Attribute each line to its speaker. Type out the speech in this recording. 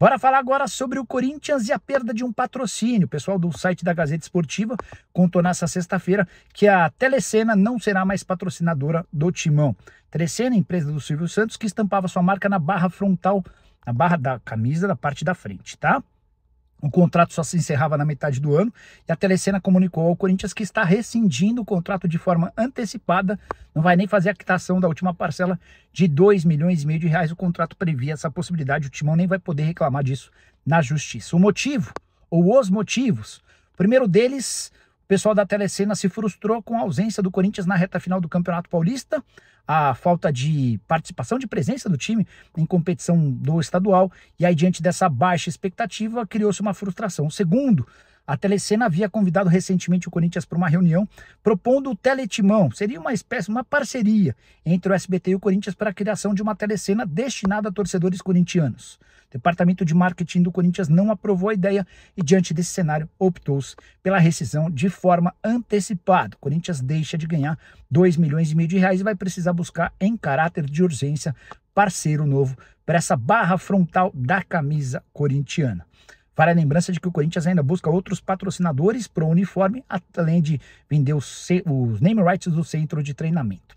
Speaker 1: Bora falar agora sobre o Corinthians e a perda de um patrocínio. O pessoal do site da Gazeta Esportiva contou nessa sexta-feira que a Telecena não será mais patrocinadora do Timão. Telecena, empresa do Silvio Santos, que estampava sua marca na barra frontal, na barra da camisa, da parte da frente, tá? O contrato só se encerrava na metade do ano e a Telecena comunicou ao Corinthians que está rescindindo o contrato de forma antecipada, não vai nem fazer a quitação da última parcela de 2 milhões e meio de reais. O contrato previa essa possibilidade, o Timão nem vai poder reclamar disso na justiça. O motivo, ou os motivos, o primeiro deles pessoal da Telecena se frustrou com a ausência do Corinthians na reta final do Campeonato Paulista, a falta de participação, de presença do time em competição do estadual, e aí diante dessa baixa expectativa criou-se uma frustração. Segundo, a Telecena havia convidado recentemente o Corinthians para uma reunião propondo o Teletimão. Seria uma espécie, uma parceria entre o SBT e o Corinthians para a criação de uma telecena destinada a torcedores corintianos. O departamento de marketing do Corinthians não aprovou a ideia e, diante desse cenário, optou-se pela rescisão de forma antecipada. O Corinthians deixa de ganhar 2 milhões e meio de reais e vai precisar buscar, em caráter de urgência, parceiro novo para essa barra frontal da camisa corintiana. Vale a lembrança de que o Corinthians ainda busca outros patrocinadores para o uniforme, além de vender os, os name rights do centro de treinamento.